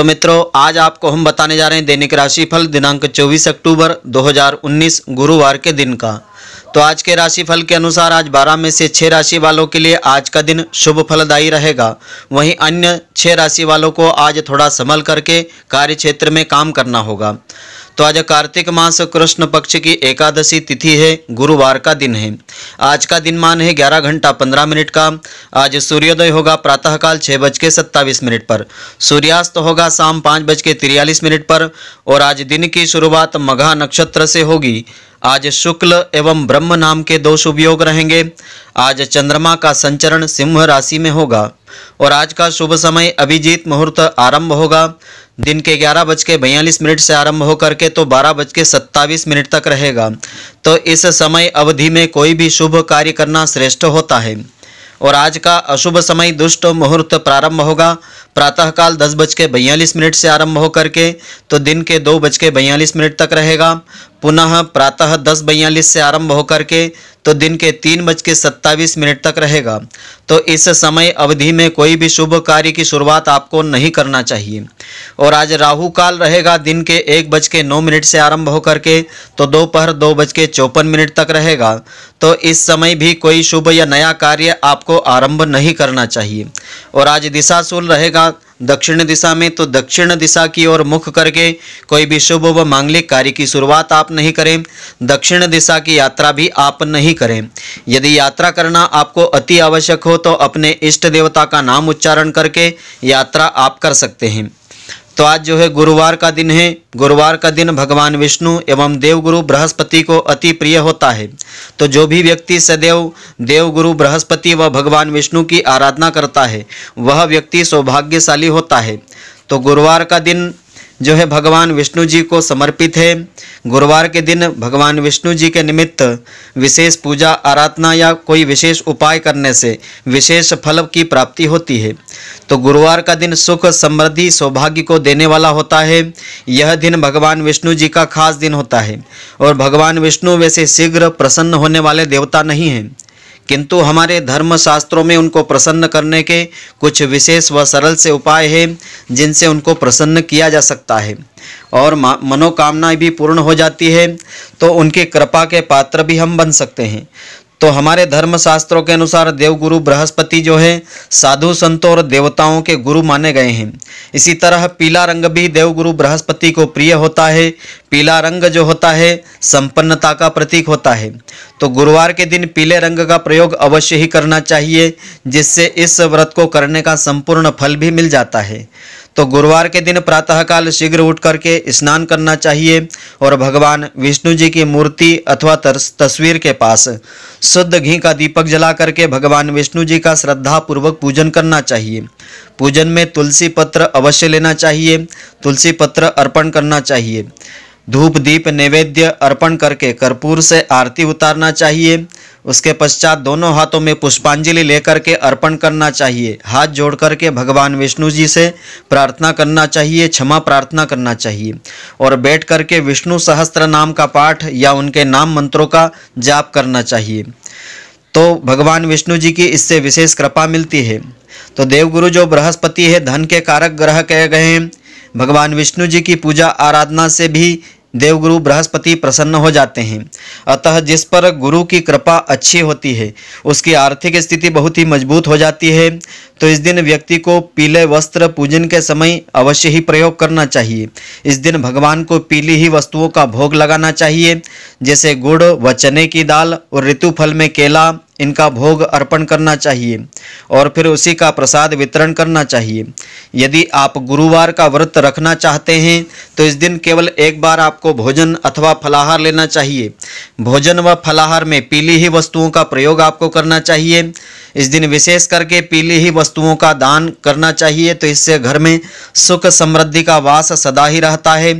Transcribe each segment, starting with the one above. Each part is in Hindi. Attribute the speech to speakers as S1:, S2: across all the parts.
S1: तो मित्रों आज आपको हम बताने जा रहे हैं दैनिक राशिफल दिनांक 24 अक्टूबर 2019 गुरुवार के दिन का तो आज के राशिफल के अनुसार आज 12 में से 6 राशि वालों के लिए आज का दिन शुभ फलदायी रहेगा वहीं अन्य 6 राशि वालों को आज थोड़ा संभल करके कार्य क्षेत्र में काम करना होगा तो आज कार्तिक मास कृष्ण पक्ष की एकादशी तिथि है गुरुवार का दिन है आज का दिन मान है ग्यारह घंटा पंद्रह मिनट का आज सूर्योदय होगा प्रातःकाल छः बज के मिनट पर सूर्यास्त होगा शाम पाँच बज के तिरयालीस मिनट पर और आज दिन की शुरुआत मघा नक्षत्र से होगी आज शुक्ल एवं ब्रह्म नाम के दो शुभ योग रहेंगे आज चंद्रमा का संचरण सिंह राशि में होगा और आज का शुभ समय अभिजीत मुहूर्त आरंभ होगा दिन के ग्यारह बज के बयालीस मिनट से आरंभ होकर के तो बारह बज के मिनट तक रहेगा तो इस समय अवधि में कोई भी शुभ कार्य करना श्रेष्ठ होता है और आज का अशुभ समय दुष्ट मुहूर्त प्रारंभ होगा प्रातःकाल दस बज के बयालीस मिनट से आरंभ होकर के तो दिन के दो बज के बयालीस मिनट तक रहेगा पुनः प्रातः दस बयालीस से आरंभ होकर के तो दिन के तीन बज के सत्ताईस मिनट तक रहेगा तो इस समय अवधि में कोई भी शुभ कार्य की शुरुआत आपको नहीं करना चाहिए और आज राहु काल रहेगा दिन के एक बज के नौ मिनट से आरंभ होकर के तो दोपहर दो बज के चौपन मिनट तक रहेगा तो इस समय भी कोई शुभ या नया कार्य आपको आरंभ नहीं करना चाहिए और आज दिशाशूल रहेगा दक्षिण दिशा में तो दक्षिण दिशा की ओर मुख करके कोई भी शुभ व मांगलिक कार्य की शुरुआत आप नहीं करें दक्षिण दिशा की यात्रा भी आप नहीं करें यदि यात्रा करना आपको अति आवश्यक हो तो अपने इष्ट देवता का नाम उच्चारण करके यात्रा आप कर सकते हैं तो आज जो है गुरुवार का दिन है गुरुवार का दिन भगवान विष्णु एवं देवगुरु बृहस्पति को अति प्रिय होता है तो जो भी व्यक्ति सदैव देवगुरु बृहस्पति व भगवान विष्णु की आराधना करता है वह व्यक्ति सौभाग्यशाली होता है तो गुरुवार का दिन जो है भगवान विष्णु जी को समर्पित है गुरुवार के दिन भगवान विष्णु जी के निमित्त विशेष पूजा आराधना या कोई विशेष उपाय करने से विशेष फल की प्राप्ति होती है तो गुरुवार का दिन सुख समृद्धि सौभाग्य को देने वाला होता है यह दिन भगवान विष्णु जी का खास दिन होता है और भगवान विष्णु वैसे शीघ्र प्रसन्न होने वाले देवता नहीं हैं किंतु हमारे धर्म शास्त्रों में उनको प्रसन्न करने के कुछ विशेष व सरल से उपाय हैं जिनसे उनको प्रसन्न किया जा सकता है और मनोकामनाएं भी पूर्ण हो जाती है तो उनकी कृपा के पात्र भी हम बन सकते हैं तो हमारे धर्म शास्त्रों के अनुसार देवगुरु बृहस्पति जो है साधु संतों और देवताओं के गुरु माने गए हैं इसी तरह पीला रंग भी देवगुरु बृहस्पति को प्रिय होता है पीला रंग जो होता है संपन्नता का प्रतीक होता है तो गुरुवार के दिन पीले रंग का प्रयोग अवश्य ही करना चाहिए जिससे इस व्रत को करने का संपूर्ण फल भी मिल जाता है तो गुरुवार के दिन प्रातःकाल शीघ्र उठ करके स्नान करना चाहिए और भगवान विष्णु जी की मूर्ति अथवा तस्वीर के पास शुद्ध घी का दीपक जला करके भगवान विष्णु जी का श्रद्धापूर्वक पूजन करना चाहिए पूजन में तुलसी पत्र अवश्य लेना चाहिए तुलसी पत्र अर्पण करना चाहिए धूप दीप नैवेद्य अर्पण करके कर्पूर से आरती उतारना चाहिए उसके पश्चात दोनों हाथों में पुष्पांजलि लेकर के अर्पण करना चाहिए हाथ जोड़ करके भगवान विष्णु जी से प्रार्थना करना चाहिए क्षमा प्रार्थना करना चाहिए और बैठ करके विष्णु सहस्त्र नाम का पाठ या उनके नाम मंत्रों का जाप करना चाहिए तो भगवान विष्णु जी की इससे विशेष कृपा मिलती है तो देवगुरु जो बृहस्पति है धन के कारक ग्रह कहे गए हैं भगवान विष्णु जी की पूजा आराधना से भी देवगुरु बृहस्पति प्रसन्न हो जाते हैं अतः जिस पर गुरु की कृपा अच्छी होती है उसकी आर्थिक स्थिति बहुत ही मजबूत हो जाती है तो इस दिन व्यक्ति को पीले वस्त्र पूजन के समय अवश्य ही प्रयोग करना चाहिए इस दिन भगवान को पीली ही वस्तुओं का भोग लगाना चाहिए जैसे गुड़ व चने की दाल और ऋतुफल में केला इनका भोग अर्पण करना चाहिए और फिर उसी का प्रसाद वितरण करना चाहिए यदि आप गुरुवार का व्रत रखना चाहते हैं तो इस दिन केवल एक बार आपको भोजन अथवा फलाहार लेना चाहिए भोजन व फलाहार में पीली ही वस्तुओं का प्रयोग आपको करना चाहिए इस दिन विशेष करके पीली ही वस्तुओं का दान करना चाहिए तो इससे घर में सुख समृद्धि का वास सदा ही रहता है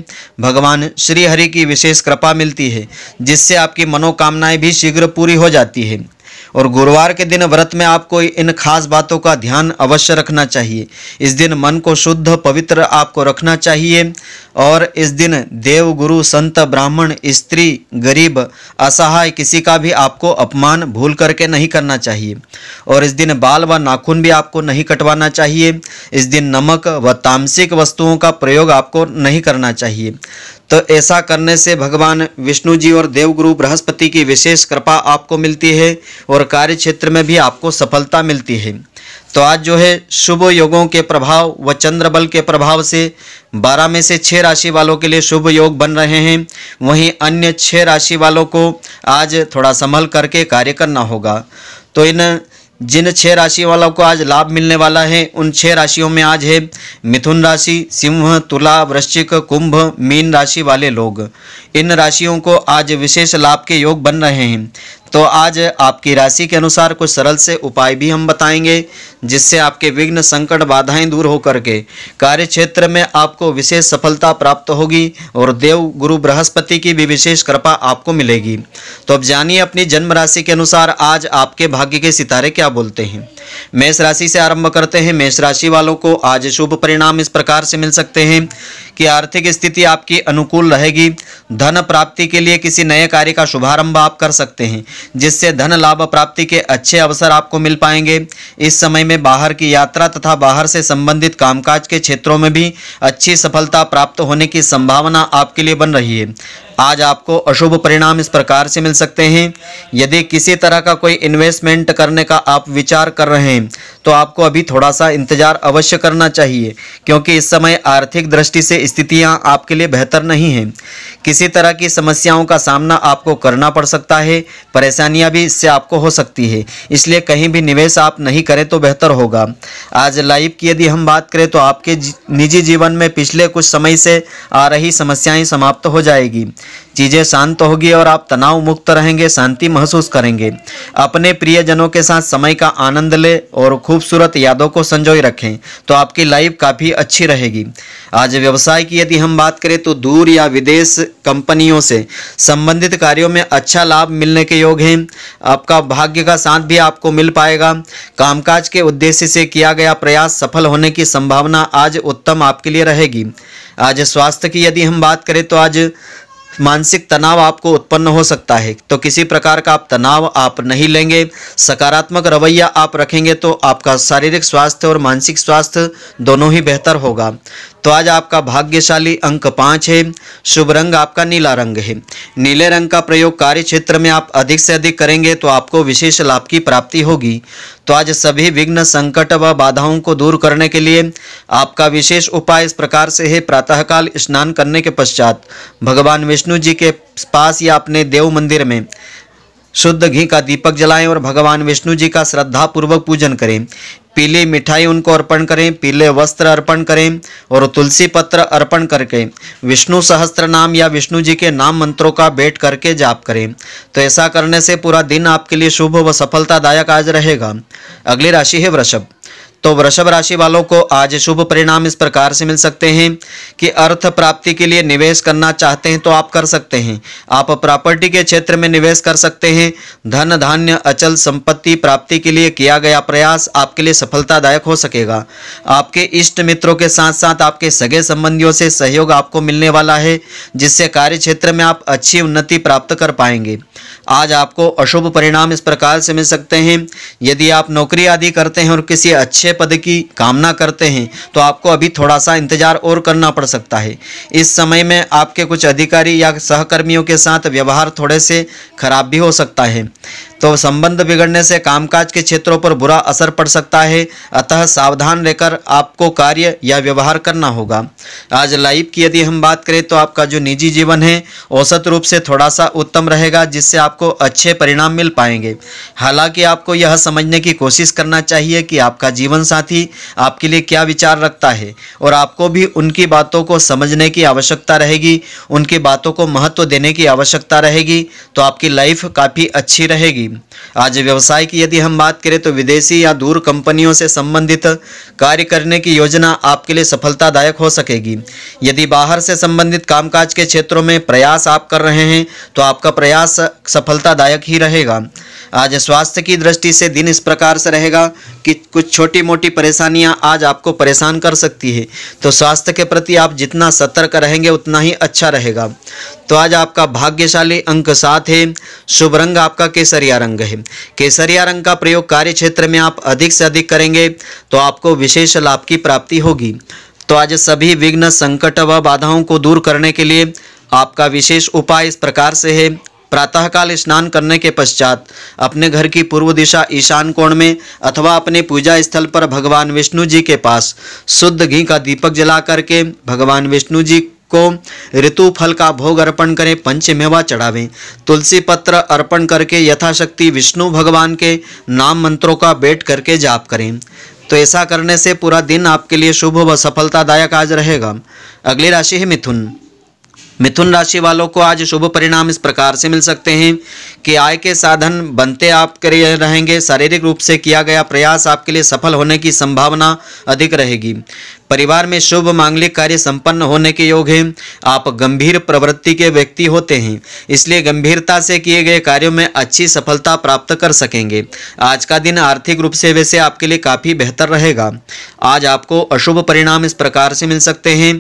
S1: भगवान श्रीहरि की विशेष कृपा मिलती है जिससे आपकी मनोकामनाएं भी शीघ्र पूरी हो जाती है और गुरुवार के दिन व्रत में आपको इन खास बातों का ध्यान अवश्य रखना चाहिए इस दिन मन को शुद्ध पवित्र आपको रखना चाहिए और इस दिन देव गुरु संत ब्राह्मण स्त्री गरीब असहाय किसी का भी आपको अपमान भूल करके नहीं करना चाहिए और इस दिन बाल व नाखून भी आपको नहीं कटवाना चाहिए इस दिन नमक व तामसिक वस्तुओं का प्रयोग आपको नहीं करना चाहिए तो ऐसा करने से भगवान विष्णु जी और देवगुरु बृहस्पति की विशेष कृपा आपको मिलती है और कार्य क्षेत्र में भी आपको सफलता मिलती है तो आज जो है शुभ योगों के प्रभाव व चंद्र बल के प्रभाव से बारह में से छः राशि वालों के लिए शुभ योग बन रहे हैं वहीं अन्य छः राशि वालों को आज थोड़ा संभल करके कार्य करना होगा तो इन जिन छह राशि वालों को आज लाभ मिलने वाला है उन छह राशियों में आज है मिथुन राशि सिंह तुला वृश्चिक कुंभ मीन राशि वाले लोग इन राशियों को आज विशेष लाभ के योग बन रहे हैं तो आज आपकी राशि के अनुसार कुछ सरल से उपाय भी हम बताएंगे जिससे आपके विघ्न संकट बाधाएं दूर होकर के कार्य क्षेत्र में आपको विशेष सफलता प्राप्त होगी और देव गुरु बृहस्पति की भी विशेष कृपा आपको मिलेगी तो अब जानिए अपनी जन्म राशि के अनुसार आज आपके भाग्य के सितारे क्या बोलते हैं मेष राशि से आरंभ करते हैं मेष राशि वालों को आज शुभ परिणाम इस प्रकार से मिल सकते हैं कि आर्थिक स्थिति आपकी अनुकूल रहेगी धन प्राप्ति के लिए किसी नए कार्य का शुभारंभ आप कर सकते हैं जिससे धन लाभ प्राप्ति के अच्छे अवसर आपको मिल पाएंगे इस समय में बाहर की यात्रा तथा बाहर से संबंधित कामकाज के क्षेत्रों में भी अच्छी सफलता प्राप्त होने की संभावना आपके लिए बन रही है आज आपको अशुभ परिणाम इस प्रकार से मिल सकते हैं यदि किसी तरह का कोई इन्वेस्टमेंट करने का आप विचार कर रहे हैं तो आपको अभी थोड़ा सा इंतजार अवश्य करना चाहिए क्योंकि इस समय आर्थिक दृष्टि से स्थितियां आपके लिए बेहतर नहीं हैं किसी तरह की समस्याओं का सामना आपको करना पड़ सकता है परेशानियां भी इससे आपको हो सकती है इसलिए कहीं भी निवेश आप नहीं करें तो बेहतर होगा आज लाइफ की यदि हम बात करें तो आपके निजी जीवन में पिछले कुछ समय से आ रही समस्याएं समाप्त हो जाएगी चीज़ें शांत होगी और आप तनाव मुक्त रहेंगे शांति महसूस करेंगे अपने प्रियजनों के साथ समय का आनंद लें और खूबसूरत यादों को संजोए रखें तो आपकी लाइफ काफ़ी अच्छी रहेगी आज व्यवसाय व्यवसाय की यदि हम बात करें तो दूर या विदेश कंपनियों से संबंधित कार्यों में अच्छा लाभ मिलने के योग हैं आपका भाग्य का साथ भी आपको मिल पाएगा कामकाज के उद्देश्य से किया गया प्रयास सफल होने की संभावना आज उत्तम आपके लिए रहेगी आज स्वास्थ्य की यदि हम बात करें तो आज मानसिक तनाव आपको उत्पन्न हो सकता है तो किसी प्रकार का आप तनाव आप नहीं लेंगे सकारात्मक रवैया आप रखेंगे तो आपका शारीरिक स्वास्थ्य और मानसिक स्वास्थ्य दोनों ही बेहतर होगा तो आज आपका भाग्यशाली अंक पाँच है शुभ रंग आपका नीला रंग है नीले रंग का प्रयोग कार्य क्षेत्र में आप अधिक से अधिक करेंगे तो आपको विशेष लाभ की प्राप्ति होगी तो आज सभी विघ्न संकट व बाधाओं को दूर करने के लिए आपका विशेष उपाय इस प्रकार से है प्रातःकाल स्नान करने के पश्चात भगवान विष्णु जी के पास या अपने देव मंदिर में शुद्ध घी का दीपक जलाएं और भगवान विष्णु जी का श्रद्धा पूर्वक पूजन करें पीली मिठाई उनको अर्पण करें पीले वस्त्र अर्पण करें और तुलसी पत्र अर्पण करके विष्णु सहस्त्र नाम या विष्णु जी के नाम मंत्रों का भेंट करके जाप करें तो ऐसा करने से पूरा दिन आपके लिए शुभ व सफलतादायक आज रहेगा अगली राशि है वृषभ तो वृषभ राशि वालों को आज शुभ परिणाम इस प्रकार से मिल सकते हैं कि अर्थ प्राप्ति के लिए निवेश करना चाहते हैं तो आप कर सकते हैं आप प्रॉपर्टी के क्षेत्र में निवेश कर सकते हैं धन धान्य अचल संपत्ति प्राप्ति के लिए किया गया प्रयास आपके लिए सफलतादायक हो सकेगा आपके इष्ट मित्रों के साथ साथ आपके सगे संबंधियों से सहयोग आपको मिलने वाला है जिससे कार्य क्षेत्र में आप अच्छी उन्नति प्राप्त कर पाएंगे आज आपको अशुभ परिणाम इस प्रकार से मिल सकते हैं यदि आप नौकरी आदि करते हैं और किसी अच्छे अच्छे पद की कामना करते हैं तो आपको अभी थोड़ा सा इंतजार और करना पड़ सकता है इस समय में आपके कुछ अधिकारी या सहकर्मियों के साथ व्यवहार थोड़े से खराब भी हो सकता है तो संबंध बिगड़ने से कामकाज के क्षेत्रों पर बुरा असर पड़ सकता है अतः सावधान रहकर आपको कार्य या व्यवहार करना होगा आज लाइफ की यदि हम बात करें तो आपका जो निजी जीवन है औसत रूप से थोड़ा सा उत्तम रहेगा जिससे आपको अच्छे परिणाम मिल पाएंगे हालांकि आपको यह समझने की कोशिश करना चाहिए कि आपका जीवन साथी आपके लिए क्या विचार रखता है और आपको भी उनकी बातों को समझने की आवश्यकता रहेगी उनकी बातों को महत्व देने की आवश्यकता रहेगी तो आपकी लाइफ काफ़ी अच्छी रहेगी आज व्यवसाय की यदि हम बात करें तो विदेशी या दूर कंपनियों से संबंधित कार्य करने की योजना आपके लिए सफलतादायक हो सकेगी यदि बाहर से संबंधित कामकाज के क्षेत्रों में प्रयास आप कर रहे हैं तो आपका प्रयास सफलतादायक ही रहेगा आज स्वास्थ्य की दृष्टि से दिन इस प्रकार से रहेगा कि कुछ छोटी मोटी परेशानियां आज आपको परेशान कर सकती है तो स्वास्थ्य के प्रति आप जितना सतर्क रहेंगे उतना ही अच्छा रहेगा तो आज आपका भाग्यशाली अंक सात है शुभ रंग आपका केसरिया रंग है केसरिया रंग का प्रयोग कार्य क्षेत्र में आप अधिक से अधिक करेंगे तो आपको विशेष लाभ की प्राप्ति होगी तो आज सभी विघ्न संकट व बाधाओं को दूर करने के लिए आपका विशेष उपाय इस प्रकार से है प्रातःकाल स्नान करने के पश्चात अपने घर की पूर्व दिशा ईशान कोण में अथवा अपने पूजा स्थल पर भगवान विष्णु जी के पास शुद्ध घी का दीपक जला करके भगवान विष्णु जी को ऋतु फल का भोग अर्पण करें पंचमेवा चढ़ावें तुलसी पत्र अर्पण करके यथाशक्ति विष्णु भगवान के नाम मंत्रों का बैठ करके जाप करें तो ऐसा करने से पूरा दिन आपके लिए शुभ व सफलतादायक आज रहेगा अगली राशि है मिथुन मिथुन राशि वालों को आज शुभ परिणाम इस प्रकार से मिल सकते हैं कि आय के साधन बनते आप कर रहेंगे शारीरिक रूप से किया गया प्रयास आपके लिए सफल होने की संभावना अधिक रहेगी परिवार में शुभ मांगलिक कार्य संपन्न होने के योग हैं आप गंभीर प्रवृत्ति के व्यक्ति होते हैं इसलिए गंभीरता से किए गए कार्यों में अच्छी सफलता प्राप्त कर सकेंगे आज का दिन आर्थिक रूप से वैसे आपके लिए काफ़ी बेहतर रहेगा आज आपको अशुभ परिणाम इस प्रकार से मिल सकते हैं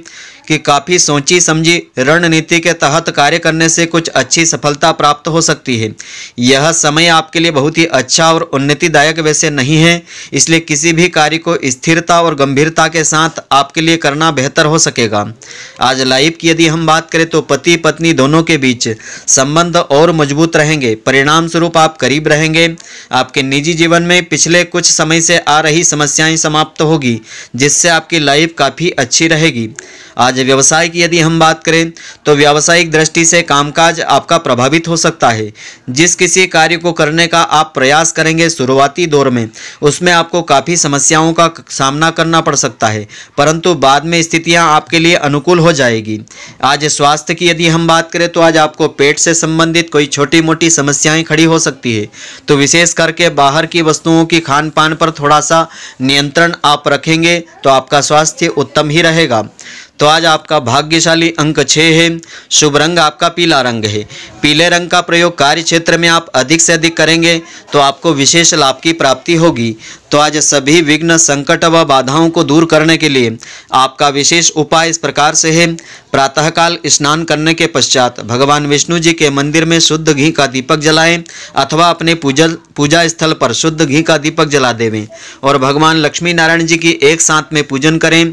S1: कि काफ़ी सोची समझी रणनीति के तहत कार्य करने से कुछ अच्छी सफलता प्राप्त हो सकती है यह समय आपके लिए बहुत ही अच्छा और उन्नतिदायक वैसे नहीं है इसलिए किसी भी कार्य को स्थिरता और गंभीरता के साथ आपके लिए करना बेहतर हो सकेगा आज लाइफ की यदि हम बात करें तो पति पत्नी दोनों के बीच संबंध और मजबूत रहेंगे परिणाम स्वरूप आप करीब रहेंगे आपके निजी जीवन में पिछले कुछ समय से आ रही समस्याएं समाप्त होगी जिससे आपकी लाइफ काफ़ी अच्छी रहेगी आज व्यवसाय की यदि हम बात करें तो व्यावसायिक दृष्टि से कामकाज आपका प्रभावित हो सकता है जिस किसी कार्य को करने का आप प्रयास करेंगे शुरुआती दौर में उसमें आपको काफ़ी समस्याओं का सामना करना पड़ सकता है परंतु बाद में स्थितियाँ आपके लिए अनुकूल हो जाएगी आज स्वास्थ्य की यदि हम बात करें तो आज आपको पेट से संबंधित कोई छोटी मोटी समस्याएँ खड़ी हो सकती है तो विशेष करके बाहर की वस्तुओं की खान पान पर थोड़ा सा नियंत्रण आप रखेंगे तो आपका स्वास्थ्य उत्तम ही रहेगा तो आज आपका भाग्यशाली अंक छः है शुभ रंग आपका पीला रंग है पीले रंग का प्रयोग कार्य क्षेत्र में आप अधिक से अधिक करेंगे तो आपको विशेष लाभ की प्राप्ति होगी तो आज सभी विघ्न संकट व बाधाओं को दूर करने के लिए आपका विशेष उपाय इस प्रकार से है प्रातःकाल स्नान करने के पश्चात भगवान विष्णु जी के मंदिर में शुद्ध घी का दीपक जलाएं अथवा अपने पूजन पूजा स्थल पर शुद्ध घी का दीपक जला देवें और भगवान लक्ष्मी नारायण जी की एक साथ में पूजन करें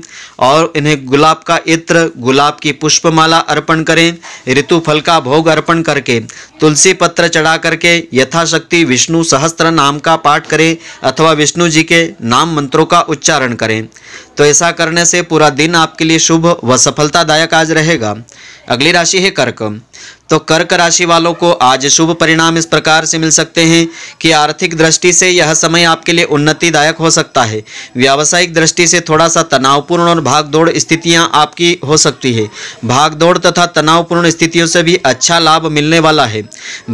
S1: और इन्हें गुलाब का इत्र गुलाब की पुष्पमाला अर्पण करें ऋतु फल का भोग अर्पण करके तुलसी पत्र चढ़ा करके यथाशक्ति विष्णु सहस्त्र नाम का पाठ करें अथवा विष्णु जी के नाम मंत्रों का उच्चारण करें तो ऐसा करने से पूरा दिन आपके लिए शुभ व सफलतादायक आज रहेगा अगली राशि है कर्क तो कर्क राशि वालों को आज शुभ परिणाम इस प्रकार से मिल सकते हैं कि आर्थिक दृष्टि से यह समय आपके लिए उन्नतिदायक हो सकता है व्यावसायिक दृष्टि से थोड़ा सा तनावपूर्ण और भागदौड़ स्थितियां आपकी हो सकती है भागदौड़ तथा तनावपूर्ण स्थितियों से भी अच्छा लाभ मिलने वाला है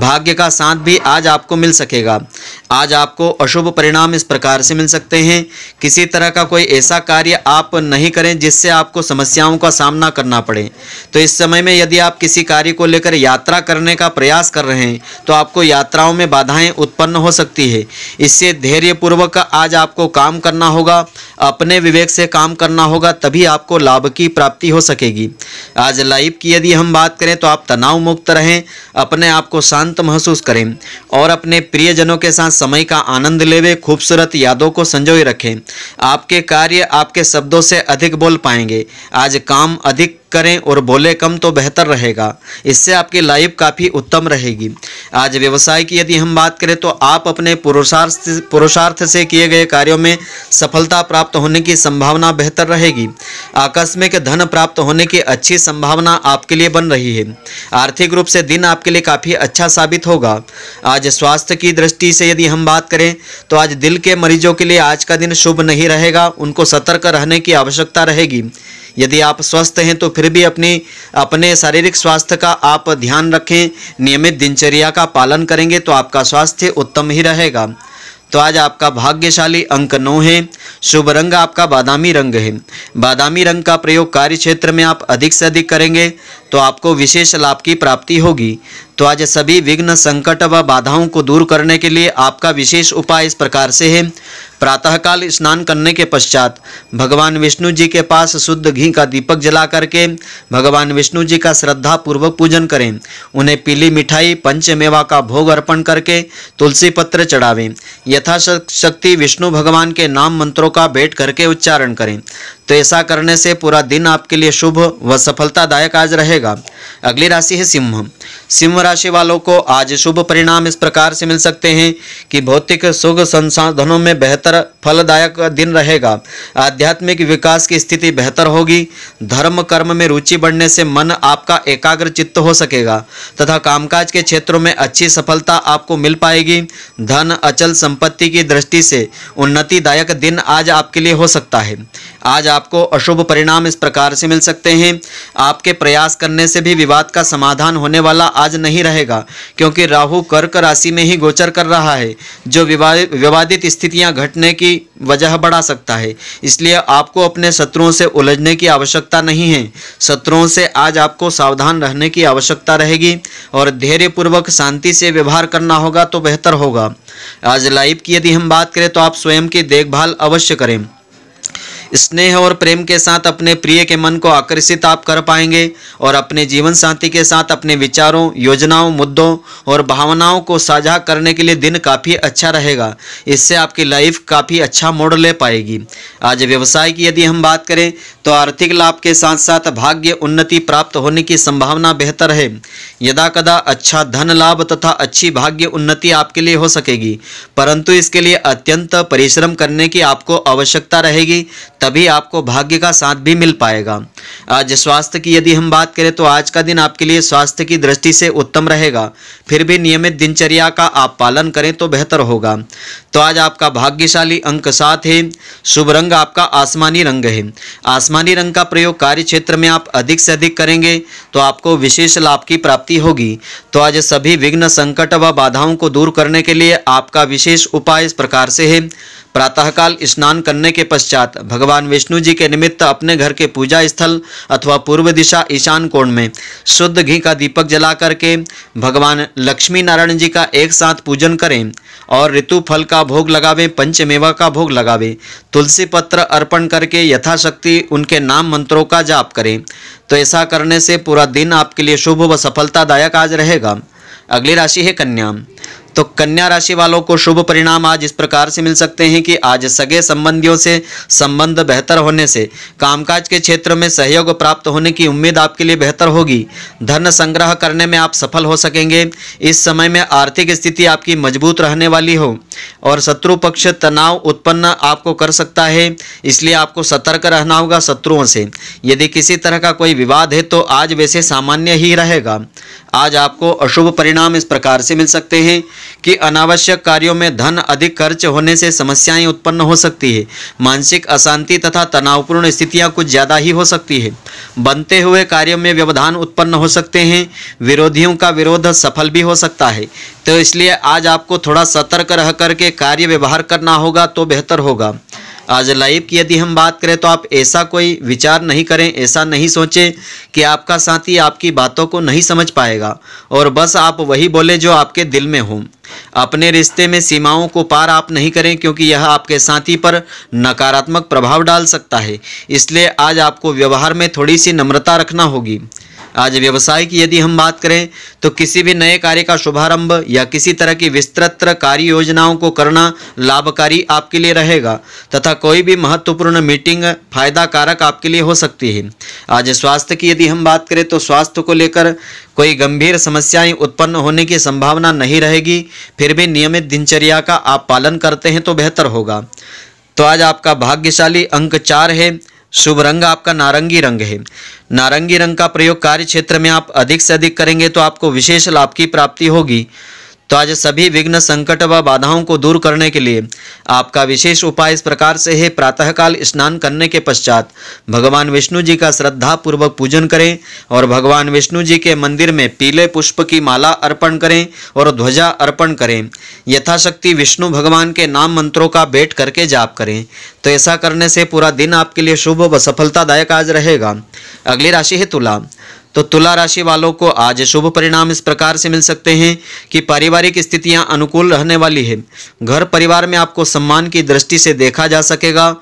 S1: भाग्य का साथ भी आज आपको मिल सकेगा आज आपको अशुभ परिणाम इस प्रकार से मिल सकते हैं किसी तरह का कोई ऐसा कार्य आप नहीं करें जिससे आपको समस्याओं का सामना करना पड़े तो इस समय में यदि आप किसी कार्य को लेकर यात्रा करने का प्रयास कर रहे हैं तो आपको यात्राओं में बाधाएं उत्पन्न हो सकती है इससे धैर्यपूर्वक आज आपको काम करना होगा अपने विवेक से काम करना होगा तभी आपको लाभ की प्राप्ति हो सकेगी आज लाइफ की यदि हम बात करें तो आप तनाव मुक्त रहें अपने आप को शांत महसूस करें और अपने प्रियजनों के साथ समय का आनंद लेवे खूबसूरत यादों को संजोए रखें आपके कार्य आपके शब्दों से अधिक बोल पाएंगे आज काम अधिक करें और बोले कम तो बेहतर रहेगा इससे आपकी लाइफ काफ़ी उत्तम रहेगी आज व्यवसाय की यदि हम बात करें तो आप अपने पुरुषार्थ पुरुषार्थ से किए गए कार्यों में सफलता प्राप्त होने की संभावना बेहतर रहेगी आकस्मिक धन प्राप्त होने की अच्छी संभावना आपके लिए बन रही है आर्थिक रूप से दिन आपके लिए काफ़ी अच्छा साबित होगा आज स्वास्थ्य की दृष्टि से यदि हम बात करें तो आज दिल के मरीजों के लिए आज का दिन शुभ नहीं रहेगा उनको सतर्क रहने की आवश्यकता रहेगी यदि आप स्वस्थ हैं तो फिर भी अपनी अपने शारीरिक स्वास्थ्य का आप ध्यान रखें नियमित दिनचर्या का पालन करेंगे तो आपका स्वास्थ्य उत्तम ही रहेगा तो आज आपका भाग्यशाली अंक नौ है शुभ रंग आपका बादामी रंग है बादामी रंग का प्रयोग कार्य क्षेत्र में आप अधिक से अधिक करेंगे तो आपको विशेष लाभ की प्राप्ति होगी तो आज सभी विघ्न संकट व बाधाओं को दूर करने के लिए आपका विशेष उपाय इस प्रकार से है प्रातःकाल स्नान करने के पश्चात भगवान विष्णु जी के पास शुद्ध घी का दीपक जला करके भगवान विष्णु जी का श्रद्धा पूर्वक पूजन करें उन्हें पीली मिठाई पंचमेवा का भोग अर्पण करके तुलसी पत्र चढ़ावें यथाशक्ति विष्णु भगवान के नाम मंत्रों का भेंट करके उच्चारण करें तो ऐसा करने से पूरा दिन आपके लिए शुभ व सफलतादायक आज रहेगा रहेगा अगली राशि है सिंह सिंह राशि वालों को आज शुभ परिणाम इस प्रकार से मिल सकते हैं कि भौतिक सुख संसाधनों में बेहतर फलदायक दिन रहेगा आध्यात्मिक विकास की स्थिति बेहतर होगी धर्म कर्म में रुचि बढ़ने से मन आपका एकाग्र चित्त हो सकेगा तथा कामकाज के क्षेत्रों में अच्छी सफलता आपको मिल पाएगी धन अचल संपत्ति की दृष्टि से उन्नतिदायक दिन आज आपके लिए हो सकता है आज आपको अशुभ परिणाम इस प्रकार से मिल सकते हैं आपके प्रयास करने से भी विवाद का समाधान होने वाला आज नहीं रहेगा क्योंकि राहु कर्क राशि में ही गोचर कर रहा है जो विवादित स्थितियां घटने की वजह बढ़ा सकता है इसलिए आपको अपने शत्रुओं से उलझने की आवश्यकता नहीं है शत्रुओं से आज आपको सावधान रहने की आवश्यकता रहेगी और धैर्यपूर्वक शांति से व्यवहार करना होगा तो बेहतर होगा आज लाइव की यदि हम बात करें तो आप स्वयं की देखभाल अवश्य करें स्नेह और प्रेम के साथ अपने प्रिय के मन को आकर्षित आप कर पाएंगे और अपने जीवन साथी के साथ अपने विचारों योजनाओं मुद्दों और भावनाओं को साझा करने के लिए दिन काफ़ी अच्छा रहेगा इससे आपकी लाइफ काफ़ी अच्छा मोड़ ले पाएगी आज व्यवसाय की यदि हम बात करें तो आर्थिक लाभ के साथ साथ भाग्य उन्नति प्राप्त होने की संभावना बेहतर है यदा कदा अच्छा धन लाभ तथा अच्छी भाग्य उन्नति आपके लिए हो सकेगी परंतु इसके लिए अत्यंत परिश्रम करने की आपको आवश्यकता रहेगी तभी आपको भाग्य का साथ भी मिल पाएगा आज स्वास्थ्य की यदि हम बात करें तो आज का दिन आपके लिए स्वास्थ्य की दृष्टि से उत्तम रहेगा फिर भी नियमित दिनचर्या का आप पालन करें तो बेहतर होगा तो आज आपका भाग्यशाली अंक सात है शुभ रंग आपका आसमानी रंग है आसमानी रंग का प्रयोग कार्य क्षेत्र में आप अधिक से अधिक करेंगे तो आपको विशेष लाभ की प्राप्ति होगी तो आज सभी विघ्न संकट व बाधाओं को दूर करने के लिए आपका विशेष उपाय इस प्रकार से है प्रातःकाल स्नान करने के पश्चात भगवान विष्णु जी के निमित्त अपने घर के पूजा स्थल अथवा पूर्व दिशा ईशान कोण में शुद्ध घी का दीपक जला करके भगवान लक्ष्मी नारायण जी का एक साथ पूजन करें और ऋतु फल का भोग लगावें पंचमेवा का भोग लगावें तुलसी पत्र अर्पण करके यथाशक्ति उनके नाम मंत्रों का जाप करें तो ऐसा करने से पूरा दिन आपके लिए शुभ व सफलतादायक आज रहेगा अगली राशि है कन्या तो कन्या राशि वालों को शुभ परिणाम आज इस प्रकार से मिल सकते हैं कि आज सगे संबंधियों से संबंध बेहतर होने से कामकाज के क्षेत्र में सहयोग प्राप्त होने की उम्मीद आपके लिए बेहतर होगी धन संग्रह करने में आप सफल हो सकेंगे इस समय में आर्थिक स्थिति आपकी मजबूत रहने वाली हो और शत्रु पक्ष तनाव उत्पन्न आपको कर सकता है इसलिए आपको सतर्क रहना होगा शत्रुओं से यदि किसी तरह का कोई विवाद है तो आज वैसे सामान्य ही रहेगा आज आपको अशुभ परिणाम इस प्रकार से मिल सकते हैं कि अनावश्यक कार्यों में धन अधिक खर्च होने से समस्याएं उत्पन्न हो सकती है मानसिक अशांति तथा तनावपूर्ण स्थितियां कुछ ज़्यादा ही हो सकती है बनते हुए कार्यों में व्यवधान उत्पन्न हो सकते हैं विरोधियों का विरोध सफल भी हो सकता है तो इसलिए आज आपको थोड़ा सतर्क रह करके कार्य व्यवहार करना होगा तो बेहतर होगा आज लाइव की यदि हम बात करें तो आप ऐसा कोई विचार नहीं करें ऐसा नहीं सोचें कि आपका साथी आपकी बातों को नहीं समझ पाएगा और बस आप वही बोले जो आपके दिल में हो अपने रिश्ते में सीमाओं को पार आप नहीं करें क्योंकि यह आपके साथी पर नकारात्मक प्रभाव डाल सकता है इसलिए आज आपको व्यवहार में थोड़ी सी नम्रता रखना होगी आज व्यवसाय की यदि हम बात करें तो किसी भी नए कार्य का शुभारंभ या किसी तरह की विस्तृत कार्य योजनाओं को करना लाभकारी आपके लिए रहेगा तथा कोई भी महत्वपूर्ण मीटिंग फायदा कारक आपके लिए हो सकती है आज स्वास्थ्य की यदि हम बात करें तो स्वास्थ्य को लेकर कोई गंभीर समस्याएं उत्पन्न होने की संभावना नहीं रहेगी फिर भी नियमित दिनचर्या का आप पालन करते हैं तो बेहतर होगा तो आज आपका भाग्यशाली अंक चार है शुभ रंग आपका नारंगी रंग है नारंगी रंग का प्रयोग कार्य क्षेत्र में आप अधिक से अधिक करेंगे तो आपको विशेष लाभ की प्राप्ति होगी तो आज सभी विघ्न संकट व बाधाओं को दूर करने के लिए आपका विशेष उपाय इस प्रकार से है प्रातःकाल स्नान करने के पश्चात भगवान विष्णु जी का श्रद्धा पूर्वक पूजन करें और भगवान विष्णु जी के मंदिर में पीले पुष्प की माला अर्पण करें और ध्वजा अर्पण करें यथाशक्ति विष्णु भगवान के नाम मंत्रों का बैठ करके जाप करें तो ऐसा करने से पूरा दिन आपके लिए शुभ व सफलतादायक आज रहेगा अगली राशि है तुला तो तुला राशि वालों को आज शुभ परिणाम इस प्रकार से मिल सकते हैं कि पारिवारिक स्थितियां अनुकूल रहने वाली है घर परिवार में आपको सम्मान की दृष्टि से देखा जा सकेगा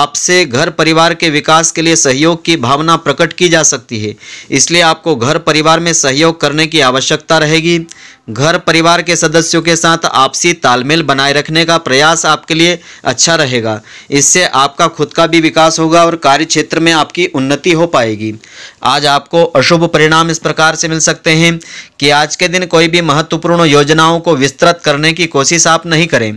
S1: आपसे घर परिवार के विकास के लिए सहयोग की भावना प्रकट की जा सकती है इसलिए आपको घर परिवार में सहयोग करने की आवश्यकता रहेगी घर परिवार के सदस्यों के साथ आपसी तालमेल बनाए रखने का प्रयास आपके लिए अच्छा रहेगा इससे आपका खुद का भी विकास होगा और कार्य क्षेत्र में आपकी उन्नति हो पाएगी आज आपको अशुभ परिणाम इस प्रकार से मिल सकते हैं कि आज के दिन कोई भी महत्वपूर्ण योजनाओं को विस्तृत करने की कोशिश आप नहीं करें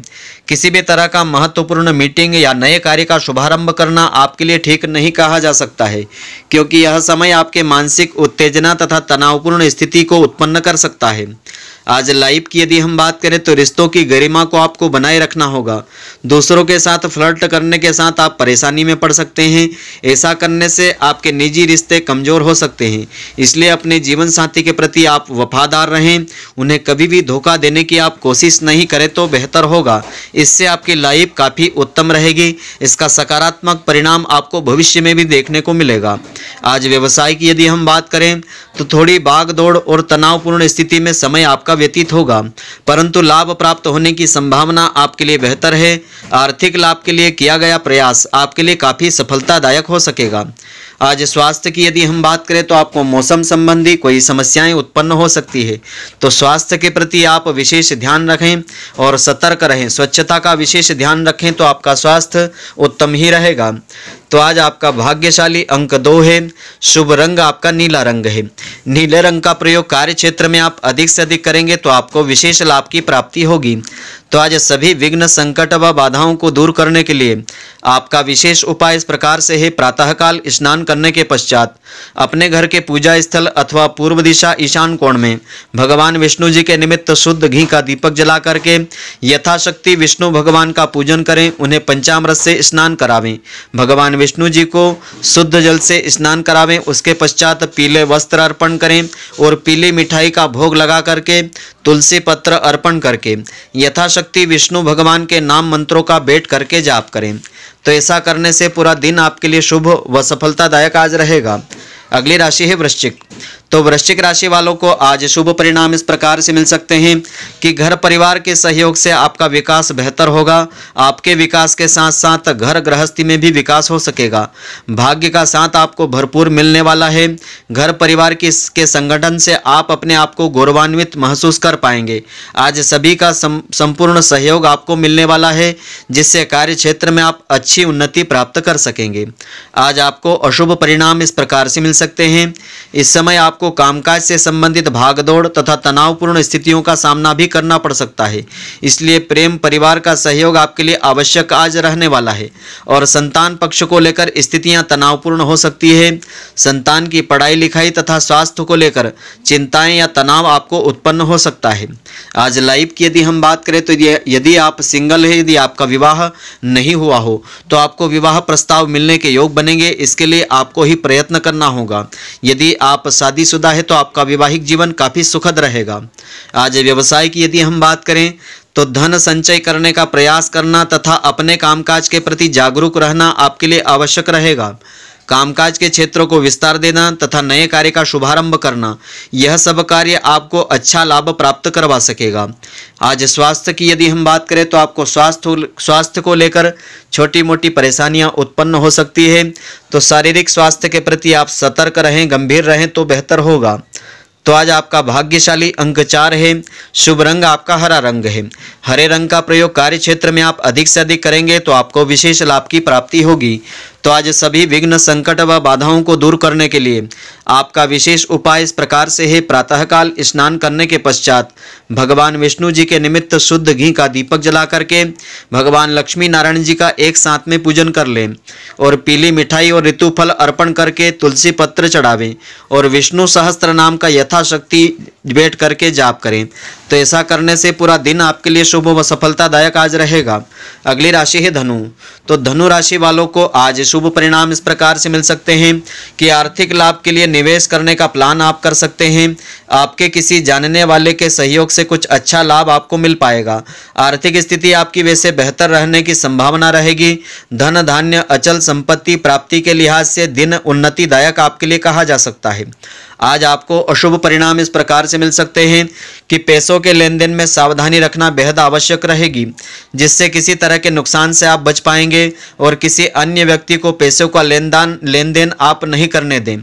S1: किसी भी तरह का महत्वपूर्ण मीटिंग या नए कार्य का शुभारंभ करना आपके लिए ठीक नहीं कहा जा सकता है क्योंकि यह समय आपके मानसिक उत्तेजना तथा तनावपूर्ण स्थिति को उत्पन्न कर सकता है आज लाइफ की यदि हम बात करें तो रिश्तों की गरिमा को आपको बनाए रखना होगा दूसरों के साथ फ्लर्ट करने के साथ आप परेशानी में पड़ सकते हैं ऐसा करने से आपके निजी रिश्ते कमज़ोर हो सकते हैं इसलिए अपने जीवन साथी के प्रति आप वफादार रहें उन्हें कभी भी धोखा देने की आप कोशिश नहीं करें तो बेहतर होगा इससे आपकी लाइफ काफ़ी उत्तम रहेगी इसका सकारात्मक परिणाम आपको भविष्य में भी देखने को मिलेगा आज व्यवसाय की यदि हम बात करें तो थोड़ी भाग दौड़ और तनावपूर्ण स्थिति में समय आपका व्यतीत होगा परंतु लाभ प्राप्त होने की संभावना आपके लिए बेहतर है आर्थिक लाभ के लिए किया गया प्रयास आपके लिए काफ़ी सफलतादायक हो सकेगा आज स्वास्थ्य की यदि हम बात करें तो आपको मौसम संबंधी कोई समस्याएं उत्पन्न हो सकती है तो स्वास्थ्य के प्रति आप विशेष ध्यान रखें और सतर्क रहें स्वच्छता का विशेष ध्यान रखें तो आपका स्वास्थ्य उत्तम ही रहेगा तो आज आपका भाग्यशाली अंक दो है शुभ रंग आपका नीला रंग है नीले रंग का प्रयोग कार्य क्षेत्र में आप अधिक से अधिक करेंगे तो आपको विशेष लाभ की प्राप्ति होगी तो आज सभी विघ्न संकट व बाधाओं को दूर करने के लिए आपका विशेष उपाय इस प्रकार से है प्रातःकाल स्नान करने के पश्चात अपने घर के पूजा स्थल अथवा पूर्व दिशा ईशान कोण में भगवान विष्णु जी के निमित्त शुद्ध घी का दीपक जला करके यथाशक्ति विष्णु भगवान का पूजन करें उन्हें पंचामृत से स्नान करावें भगवान विष्णु जी को शुद्ध जल से स्नान करावें उसके पश्चात पीले वस्त्र अर्पण करें और पीली मिठाई का भोग लगा करके तुलसी पत्र अर्पण करके यथाशक्ति विष्णु भगवान के नाम मंत्रों का भेंट करके जाप करें तो ऐसा करने से पूरा दिन आपके लिए शुभ व सफलतादायक आज रहेगा अगली राशि है वृश्चिक तो वृश्चिक राशि वालों को आज शुभ परिणाम इस प्रकार से मिल सकते हैं कि घर परिवार के सहयोग से आपका विकास बेहतर होगा आपके विकास के साथ साथ घर गृहस्थी में भी विकास हो सकेगा भाग्य का साथ आपको भरपूर मिलने वाला है घर परिवार के के संगठन से आप अपने आप को गौरवान्वित महसूस कर पाएंगे आज सभी का संपूर्ण सहयोग आपको मिलने वाला है जिससे कार्य क्षेत्र में आप अच्छी उन्नति प्राप्त कर सकेंगे आज आपको अशुभ परिणाम इस प्रकार से मिल सकते हैं इस समय आप आपको कामकाज से संबंधित भागदौड़ तथा तनावपूर्ण स्थितियों का सामना भी करना पड़ सकता है इसलिए प्रेम परिवार का सहयोग आपके लिए आवश्यक आज रहने वाला है और संतान पक्ष को लेकर स्थितियां तनावपूर्ण हो सकती है संतान की पढ़ाई लिखाई तथा स्वास्थ्य को लेकर चिंताएं या तनाव आपको उत्पन्न हो सकता है आज लाइफ की यदि हम बात करें तो यदि आप सिंगल है यदि आपका विवाह नहीं हुआ हो तो आपको विवाह प्रस्ताव मिलने के योग बनेंगे इसके लिए आपको ही प्रयत्न करना होगा यदि आप शादी शादीशुदा है तो आपका वैवाहिक जीवन काफ़ी सुखद रहेगा आज व्यवसाय की यदि हम बात करें तो धन संचय करने का प्रयास करना तथा अपने कामकाज के प्रति जागरूक रहना आपके लिए आवश्यक रहेगा कामकाज के क्षेत्रों को विस्तार देना तथा नए कार्य का शुभारंभ करना यह सब कार्य आपको अच्छा लाभ प्राप्त करवा सकेगा आज स्वास्थ्य की यदि हम बात करें तो आपको स्वास्थ्य स्वास्थ्य को लेकर छोटी मोटी परेशानियां उत्पन्न हो सकती है तो शारीरिक स्वास्थ्य के प्रति आप सतर्क रहें गंभीर रहें तो बेहतर होगा तो आज आपका भाग्यशाली अंक चार है शुभ रंग आपका हरा रंग है हरे रंग का प्रयोग कार्य क्षेत्र में आप अधिक से अधिक करेंगे तो आपको विशेष लाभ की प्राप्ति होगी तो आज सभी विघ्न संकट व बाधाओं को दूर करने के लिए आपका विशेष उपाय इस प्रकार से है प्रातःकाल स्नान करने के पश्चात भगवान विष्णु जी के निमित्त शुद्ध घी का दीपक जला करके भगवान लक्ष्मी नारायण जी का एक साथ में पूजन कर लें और पीली मिठाई और ऋतुफल अर्पण करके तुलसी पत्र चढ़ावें और विष्णु सहस्त्र नाम का यथाशक्ति बैठ करके जाप करें तो ऐसा करने से पूरा दिन आपके लिए शुभ व सफलतादायक आज रहेगा अगली राशि है धनु तो धनु राशि वालों को आज शुभ परिणाम इस प्रकार से मिल सकते हैं कि आर्थिक लाभ के लिए निवेश करने का प्लान आप कर सकते हैं आपके किसी जानने वाले के सहयोग से कुछ अच्छा लाभ आपको मिल पाएगा आर्थिक स्थिति आपकी वैसे बेहतर रहने की संभावना रहेगी धन धान्य अचल संपत्ति प्राप्ति के लिहाज से दिन उन्नतिदायक आपके लिए कहा जा सकता है आज आपको अशुभ परिणाम इस प्रकार से मिल सकते हैं कि पैसों के लेन देन में सावधानी रखना बेहद आवश्यक रहेगी जिससे किसी तरह के नुकसान से आप बच पाएंगे और किसी अन्य व्यक्ति को पैसों का लेन देन आप नहीं करने दें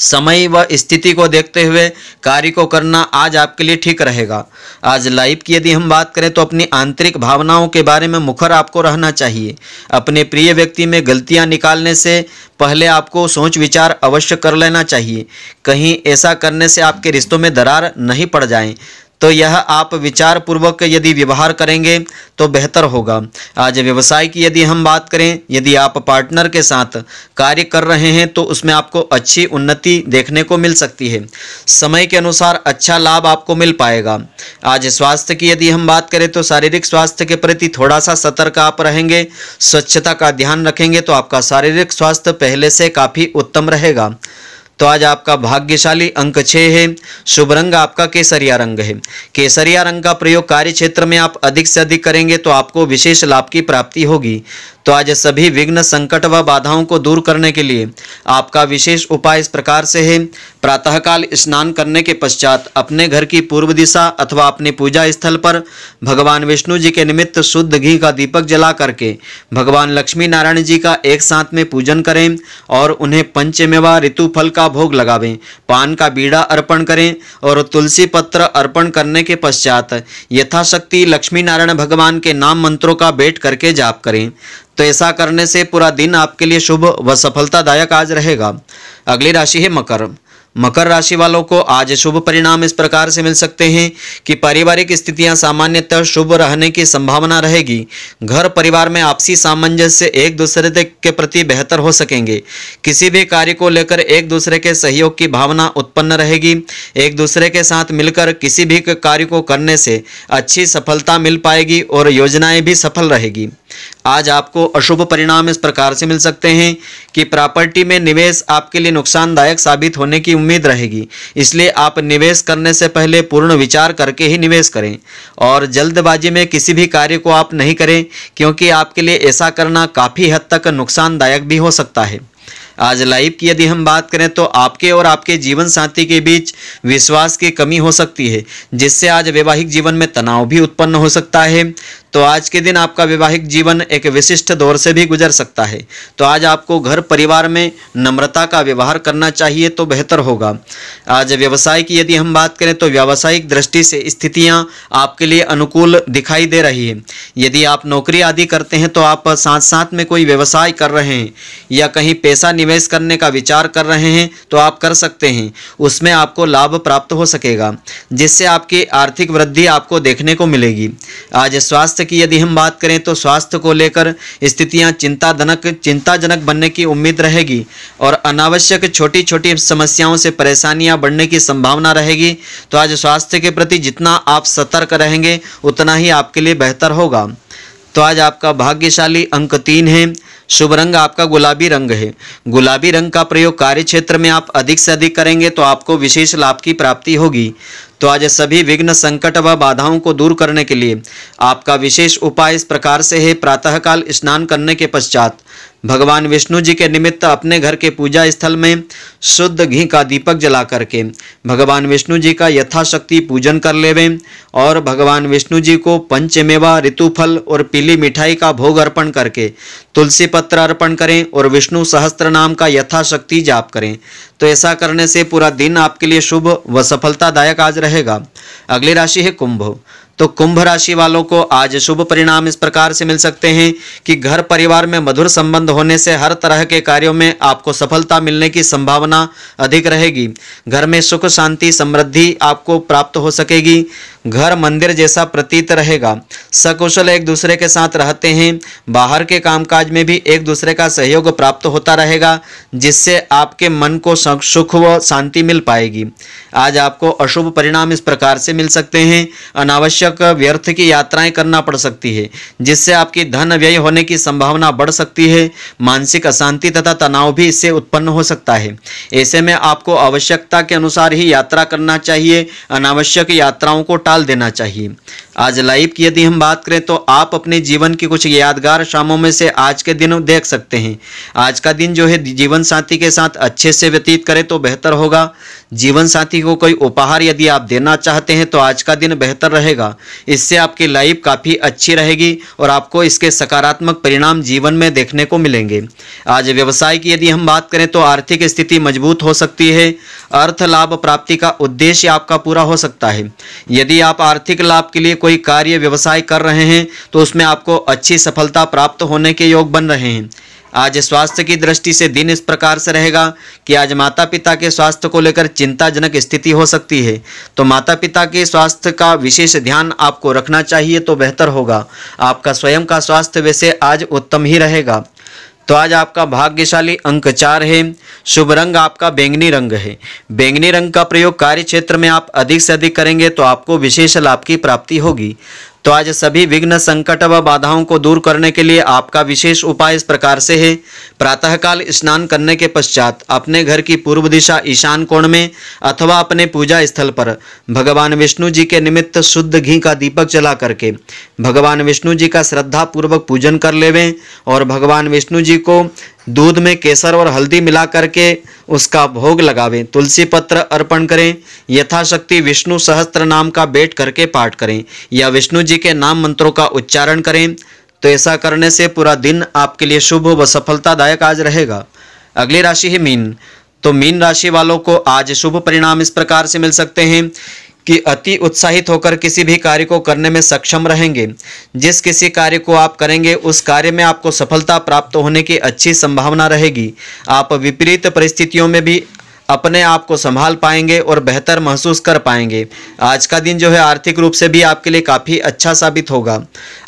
S1: समय व स्थिति को देखते हुए कार्य को करना आज आपके लिए ठीक रहेगा आज लाइफ की यदि हम बात करें तो अपनी आंतरिक भावनाओं के बारे में मुखर आपको रहना चाहिए अपने प्रिय व्यक्ति में गलतियां निकालने से पहले आपको सोच विचार अवश्य कर लेना चाहिए कहीं ऐसा करने से आपके रिश्तों में दरार नहीं पड़ जाए तो यह आप विचार पूर्वक यदि व्यवहार करेंगे तो बेहतर होगा आज व्यवसाय की यदि हम बात करें यदि आप पार्टनर के साथ कार्य कर रहे हैं तो उसमें आपको अच्छी उन्नति देखने को मिल सकती है समय के अनुसार अच्छा लाभ आपको मिल पाएगा आज स्वास्थ्य की यदि हम बात करें तो शारीरिक स्वास्थ्य के प्रति थोड़ा सा सतर्क आप रहेंगे स्वच्छता का ध्यान रखेंगे तो आपका शारीरिक स्वास्थ्य पहले से काफ़ी उत्तम रहेगा तो आज आपका भाग्यशाली अंक छः है शुभ रंग आपका केसरिया रंग है केसरिया रंग का प्रयोग कार्य क्षेत्र में आप अधिक से अधिक करेंगे तो आपको विशेष लाभ की प्राप्ति होगी तो आज सभी विघ्न संकट व बाधाओं को दूर करने के लिए आपका विशेष उपाय इस प्रकार से है प्रातःकाल स्नान करने के पश्चात अपने घर की पूर्व दिशा अथवा अपने पूजा स्थल पर भगवान विष्णु जी के निमित्त शुद्ध घी का दीपक जला करके भगवान लक्ष्मी नारायण जी का एक साथ में पूजन करें और उन्हें पंचमेवा ऋतु फल का का भोग लगावें पान का बीड़ा अर्पण करें और तुलसी पत्र अर्पण करने के पश्चात यथाशक्ति लक्ष्मी नारायण भगवान के नाम मंत्रों का बैठ करके जाप करें तो ऐसा करने से पूरा दिन आपके लिए शुभ व सफलतादायक आज रहेगा अगली राशि है मकर मकर राशि वालों को आज शुभ परिणाम इस प्रकार से मिल सकते हैं कि पारिवारिक स्थितियां सामान्यतः शुभ रहने की संभावना रहेगी घर परिवार में आपसी सामंजस्य एक दूसरे के प्रति बेहतर हो सकेंगे किसी भी कार्य को लेकर एक दूसरे के सहयोग की भावना उत्पन्न रहेगी एक दूसरे के साथ मिलकर किसी भी कार्य को करने से अच्छी सफलता मिल पाएगी और योजनाएँ भी सफल रहेगी आज आपको अशुभ परिणाम इस प्रकार से मिल सकते हैं कि प्रॉपर्टी में निवेश आपके लिए नुकसानदायक साबित होने की उम्मीद रहेगी इसलिए आप निवेश करने से पहले पूर्ण विचार करके ही निवेश करें और जल्दबाजी में किसी भी कार्य को आप नहीं करें क्योंकि आपके लिए ऐसा करना काफ़ी हद तक नुकसानदायक भी हो सकता है आज लाइफ की यदि हम बात करें तो आपके और आपके जीवन साथी के बीच विश्वास की कमी हो सकती है जिससे आज वैवाहिक जीवन में तनाव भी उत्पन्न हो सकता है तो आज के दिन आपका वैवाहिक जीवन एक विशिष्ट दौर से भी गुजर सकता है तो आज आपको घर परिवार में नम्रता का व्यवहार करना चाहिए तो बेहतर होगा आज व्यवसाय की यदि हम बात करें तो व्यावसायिक दृष्टि से स्थितियाँ आपके लिए अनुकूल दिखाई दे रही है यदि आप नौकरी आदि करते हैं तो आप साथ साथ में कोई व्यवसाय कर रहे हैं या कहीं पैसा निवेश करने का विचार कर रहे हैं तो आप कर सकते हैं उसमें आपको लाभ प्राप्त हो सकेगा जिससे आपकी आर्थिक वृद्धि आपको देखने को मिलेगी आज स्वास्थ्य स्वास्थ्य की यदि हम बात करें तो स्वास्थ्य को लेकर स्थितियां चिंताजनक चिंताजनक बनने की उम्मीद रहेगी और अनावश्यक छोटी छोटी समस्याओं से परेशानियां बढ़ने की संभावना रहेगी तो आज स्वास्थ्य के प्रति जितना आप सतर्क रहेंगे उतना ही आपके लिए बेहतर होगा तो आज आपका भाग्यशाली अंक तीन है शुभ रंग आपका गुलाबी रंग है गुलाबी रंग का प्रयोग कार्य क्षेत्र में आप अधिक से अधिक करेंगे तो आपको विशेष लाभ की प्राप्ति होगी तो आज सभी विघ्न संकट व बाधाओं को दूर करने के लिए आपका विशेष उपाय इस प्रकार से है प्रातःकाल स्नान करने के पश्चात भगवान विष्णु जी के निमित्त अपने घर के पूजा स्थल में शुद्ध घी का दीपक जला करके भगवान विष्णु जी का यथाशक्ति पूजन कर लेवें और भगवान विष्णु जी को पंचमेवा ऋतुफल और पीली मिठाई का भोग अर्पण करके तुलसी पत्र अर्पण करें और विष्णु सहस्त्र नाम का यथाशक्ति जाप करें तो ऐसा करने से पूरा दिन आपके लिए शुभ व सफलतादायक आज रहेगा अगली राशि है कुंभ तो कुंभ राशि वालों को आज शुभ परिणाम इस प्रकार से मिल सकते हैं कि घर परिवार में मधुर संबंध होने से हर तरह के कार्यों में आपको सफलता मिलने की संभावना अधिक रहेगी घर में सुख शांति समृद्धि आपको प्राप्त हो सकेगी घर मंदिर जैसा प्रतीत रहेगा सकुशल एक दूसरे के साथ रहते हैं बाहर के कामकाज में भी एक दूसरे का सहयोग प्राप्त होता रहेगा जिससे आपके मन को सुख व शांति मिल पाएगी आज आपको अशुभ परिणाम इस प्रकार से मिल सकते हैं अनावश्यक व्यर्थ की यात्राएं करना पड़ सकती है जिससे आपकी धन व्यय होने की संभावना बढ़ सकती है मानसिक अशांति तथा तनाव भी इससे उत्पन्न हो सकता है ऐसे में आपको आवश्यकता के अनुसार ही यात्रा करना चाहिए अनावश्यक यात्राओं को टाल डाल देना चाहिए आज लाइव की यदि हम बात करें तो आप अपने जीवन की कुछ यादगार शामों में से आज के दिन देख सकते हैं आज का दिन जो है जीवन साथी के साथ अच्छे से व्यतीत करें तो बेहतर होगा जीवन साथी को कोई उपहार यदि आप देना चाहते हैं तो आज का दिन बेहतर रहेगा इससे आपकी लाइफ काफ़ी अच्छी रहेगी और आपको इसके सकारात्मक परिणाम जीवन में देखने को मिलेंगे आज व्यवसाय की यदि हम बात करें तो आर्थिक स्थिति मजबूत हो सकती है अर्थ लाभ प्राप्ति का उद्देश्य आपका पूरा हो सकता है यदि आप आर्थिक लाभ के लिए कोई कोई कार्य व्यवसाय कर रहे हैं तो उसमें आपको अच्छी सफलता प्राप्त होने के योग बन रहे हैं आज स्वास्थ्य की दृष्टि से दिन इस प्रकार से रहेगा कि आज माता पिता के स्वास्थ्य को लेकर चिंताजनक स्थिति हो सकती है तो माता पिता के स्वास्थ्य का विशेष ध्यान आपको रखना चाहिए तो बेहतर होगा आपका स्वयं का स्वास्थ्य वैसे आज उत्तम ही रहेगा तो आज आपका भाग्यशाली अंक चार है शुभ रंग आपका बैंगनी रंग है बैंगनी रंग का प्रयोग कार्य क्षेत्र में आप अधिक से अधिक करेंगे तो आपको विशेष लाभ की प्राप्ति होगी तो आज सभी विघ्न संकट व बाधाओं को दूर करने के लिए आपका विशेष उपाय इस प्रकार से है प्रातःकाल स्नान करने के पश्चात अपने घर की पूर्व दिशा ईशान कोण में अथवा अपने पूजा स्थल पर भगवान विष्णु जी के निमित्त शुद्ध घी का दीपक जला करके भगवान विष्णु जी का श्रद्धापूर्वक पूजन कर लेवें और भगवान विष्णु जी को दूध में केसर और हल्दी मिला करके उसका भोग लगावें तुलसी पत्र अर्पण करें यथाशक्ति विष्णु सहस्त्र नाम का बैठ करके पाठ करें या विष्णु जी के नाम मंत्रों का उच्चारण करें तो ऐसा करने से पूरा दिन आपके लिए शुभ व सफलतादायक आज रहेगा अगली राशि है मीन तो मीन राशि वालों को आज शुभ परिणाम इस प्रकार से मिल सकते हैं कि अति उत्साहित होकर किसी भी कार्य को करने में सक्षम रहेंगे जिस किसी कार्य को आप करेंगे उस कार्य में आपको सफलता प्राप्त होने की अच्छी संभावना रहेगी आप विपरीत परिस्थितियों में भी अपने आप को संभाल पाएंगे और बेहतर महसूस कर पाएंगे आज का दिन जो है आर्थिक रूप से भी आपके लिए काफ़ी अच्छा साबित होगा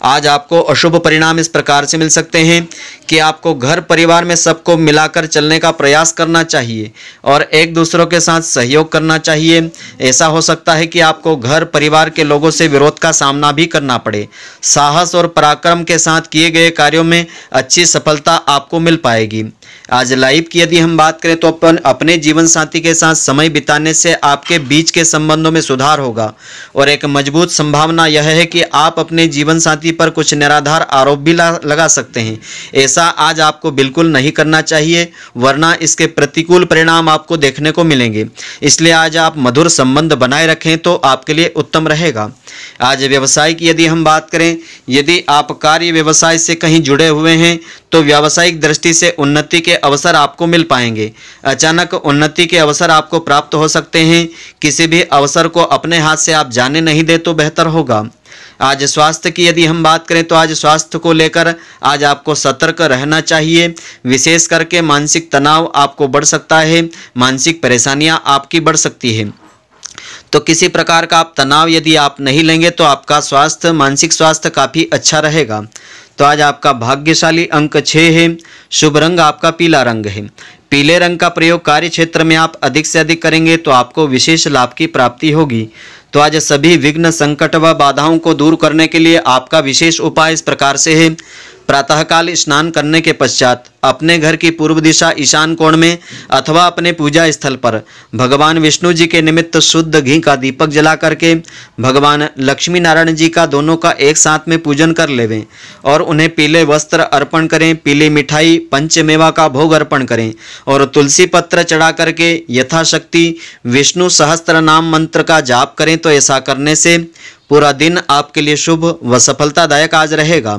S1: आज आपको अशुभ परिणाम इस प्रकार से मिल सकते हैं कि आपको घर परिवार में सबको मिलाकर चलने का प्रयास करना चाहिए और एक दूसरों के साथ सहयोग करना चाहिए ऐसा हो सकता है कि आपको घर परिवार के लोगों से विरोध का सामना भी करना पड़े साहस और पराक्रम के साथ किए गए कार्यों में अच्छी सफलता आपको मिल पाएगी आज लाइव की यदि हम बात करें तो अपन अपने जीवन साथी के साथ समय बिताने से आपके बीच के संबंधों में सुधार होगा और एक मजबूत संभावना यह है कि आप अपने जीवन साथी पर कुछ निराधार आरोप भी लगा सकते हैं ऐसा आज आपको बिल्कुल नहीं करना चाहिए वरना इसके प्रतिकूल परिणाम आपको देखने को मिलेंगे इसलिए आज आप मधुर संबंध बनाए रखें तो आपके लिए उत्तम रहेगा आज व्यवसाय की यदि हम बात करें यदि आप कार्य व्यवसाय से कहीं जुड़े हुए हैं तो व्यावसायिक दृष्टि से उन्नति के अवसर आपको मिल पाएंगे अचानक उन्नति के अवसर आपको प्राप्त हो सकते हैं किसी भी अवसर को अपने हाथ से आप जाने नहीं दे तो बेहतर होगा आज स्वास्थ्य की यदि हम बात करें तो आज स्वास्थ्य को लेकर आज आपको सतर्क रहना चाहिए विशेष करके मानसिक तनाव आपको बढ़ सकता है मानसिक परेशानियां आपकी बढ़ सकती है तो किसी प्रकार का आप तनाव यदि आप नहीं लेंगे तो आपका स्वास्थ्य मानसिक स्वास्थ्य काफ़ी अच्छा रहेगा तो आज आपका भाग्यशाली अंक छः है शुभ रंग आपका पीला रंग है पीले रंग का प्रयोग कार्य क्षेत्र में आप अधिक से अधिक करेंगे तो आपको विशेष लाभ की प्राप्ति होगी तो आज सभी विघ्न संकट व बाधाओं को दूर करने के लिए आपका विशेष उपाय इस प्रकार से है प्रातःकाल स्नान करने के पश्चात अपने घर की पूर्व दिशा ईशान कोण में अथवा अपने पूजा स्थल पर भगवान विष्णु जी के निमित्त शुद्ध घी का दीपक जला करके भगवान लक्ष्मी नारायण जी का दोनों का एक साथ में पूजन कर लेवें और उन्हें पीले वस्त्र अर्पण करें पीली मिठाई पंचमेवा का भोग अर्पण करें और तुलसी पत्र चढ़ा करके यथाशक्ति विष्णु सहस्त्र नाम मंत्र का जाप करें तो ऐसा करने से पूरा दिन आपके लिए शुभ व सफलतादायक आज रहेगा